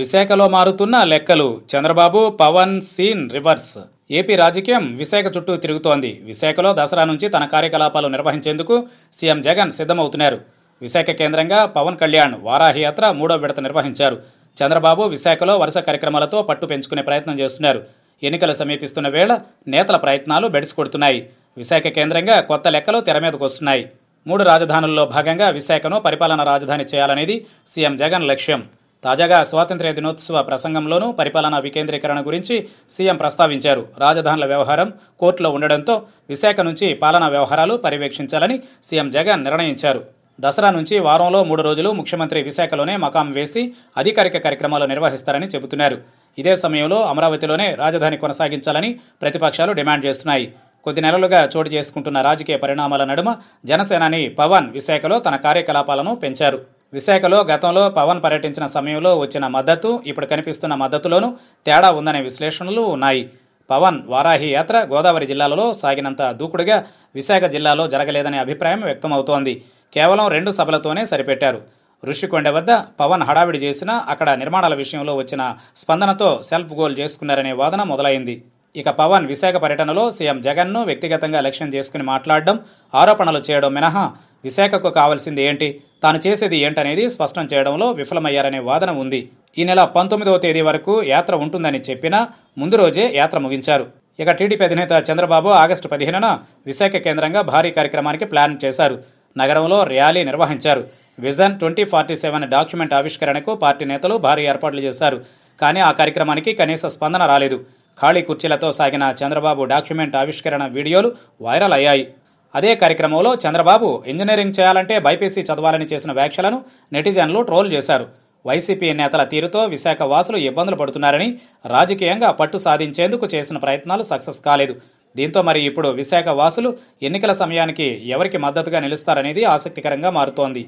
విశాఖలో మారుతున్న లెక్కలు Chandrababu Pawan scene reverse AP రాజకీయం విశాఖ చుట్టూ తిరుగుతోంది విశాఖలో దసరా నుంచి తన కార్యకలాపాలు నిర్వహించేందుకు సీఎం జగన్ సిద్ధమవుతున్నారు విశాఖ కేంద్రంగా పవన్ కళ్యాణ్ వారాహి యాత్ర మూడో విడత నిర్వహించారు చంద్రబాబు విశాఖలో వరుస కార్యక్రమాలతో పట్టు పెంచుకునే ప్రయత్నం చేస్తున్నారు ఎన్నికలు సమీపిస్తున్న వేళ నేతల ప్రయత్నాలు బెడిసి కొడుతున్నాయి విశాఖ కేంద్రంగా కొత్త లెక్కలు తెర మీదకు వస్తున్నాయి మూడు రాజధానుల్లో భాగంగా విశాఖను పరిపాలనా రాజధాని చేయాలనేది సీఎం జగన్ లక్ష్యం తాజాగా స్వాతంత్ర్య దినోత్సవ ప్రసంగంలోనూ పరిపాలనా వికేంద్రీకరణ గురించి సీఎం ప్రస్తావించారు రాజధానుల వ్యవహారం కోర్టులో ఉండడంతో విశాఖ నుంచి పాలనా వ్యవహారాలు పర్యవేక్షించాలని సీఎం జగన్ నిర్ణయించారు దసరా నుంచి వారంలో మూడు రోజులు ముఖ్యమంత్రి విశాఖలోనే మకాం వేసి అధికారిక కార్యక్రమాలు నిర్వహిస్తారని చెబుతున్నారు ఇదే సమయంలో అమరావతిలోనే రాజధాని కొనసాగించాలని ప్రతిపక్షాలు డిమాండ్ చేస్తున్నాయి కొద్ది నెలలుగా చోటు చేసుకుంటున్న రాజకీయ పరిణామాల నడుమ జనసేనాని పవన్ విశాఖలో తన కార్యకలాపాలను పెంచారు విశాఖలో గతంలో పవన్ పర్యటించిన సమయంలో వచ్చిన మద్దతు ఇప్పుడు కనిపిస్తున్న మద్దతులోనూ తేడా ఉందనే విశ్లేషణలు ఉన్నాయి పవన్ వారాహి యాత్ర గోదావరి జిల్లాలలో సాగినంత దూకుడుగా విశాఖ జిల్లాలో జరగలేదనే అభిప్రాయం వ్యక్తమవుతోంది కేవలం రెండు సభలతోనే సరిపెట్టారు ఋషికొండ వద్ద పవన్ హడావిడి చేసినా అక్కడ నిర్మాణాల విషయంలో వచ్చిన స్పందనతో సెల్ఫ్ గోల్ చేసుకున్నారనే వాదన మొదలైంది ఇక పవన్ విశాఖ పర్యటనలో సీఎం జగన్ను వ్యక్తిగతంగా లక్ష్యం చేసుకుని మాట్లాడడం ఆరోపణలు చేయడం మినహా విశాఖకు కావాల్సింది ఏంటి తాను చేసేది ఏంటనేది స్పష్టం చేయడంలో విఫలమయ్యారనే వాదన ఉంది ఈ నెల పంతొమ్మిదవ తేదీ వరకు యాత్ర ఉంటుందని చెప్పినా ముందు రోజే యాత్ర ముగించారు ఇక టీడీపీ అధినేత చంద్రబాబు ఆగస్టు పదిహేనున విశాఖ కేంద్రంగా భారీ కార్యక్రమానికి ప్లాన్ చేశారు నగరంలో ర్యాలీ నిర్వహించారు vision twenty forty seven document ఆవిష్కరణకు పార్టీ నేతలు భారీ ఏర్పాట్లు చేశారు కానీ ఆ కార్యక్రమానికి కనీస స్పందన రాలేదు ఖాళీ కుర్చీలతో సాగిన చంద్రబాబు డాక్యుమెంట్ ఆవిష్కరణ వీడియోలు వైరల్ అయ్యాయి అదే కార్యక్రమంలో చంద్రబాబు ఇంజనీరింగ్ చేయాలంటే బైపీసీ చదవాలని చేసిన వ్యాఖ్యలను నెటిజన్లు ట్రోల్ చేశారు వైసీపీ నేతల తీరుతో విశాఖ వాసులు ఇబ్బందులు పడుతున్నారని రాజకీయంగా పట్టు సాధించేందుకు చేసిన ప్రయత్నాలు సక్సెస్ కాలేదు దీంతో మరి ఇప్పుడు విశాఖ వాసులు ఎన్నికల సమయానికి ఎవరికి మద్దతుగా నిలుస్తారనేది ఆసక్తికరంగా మారుతోంది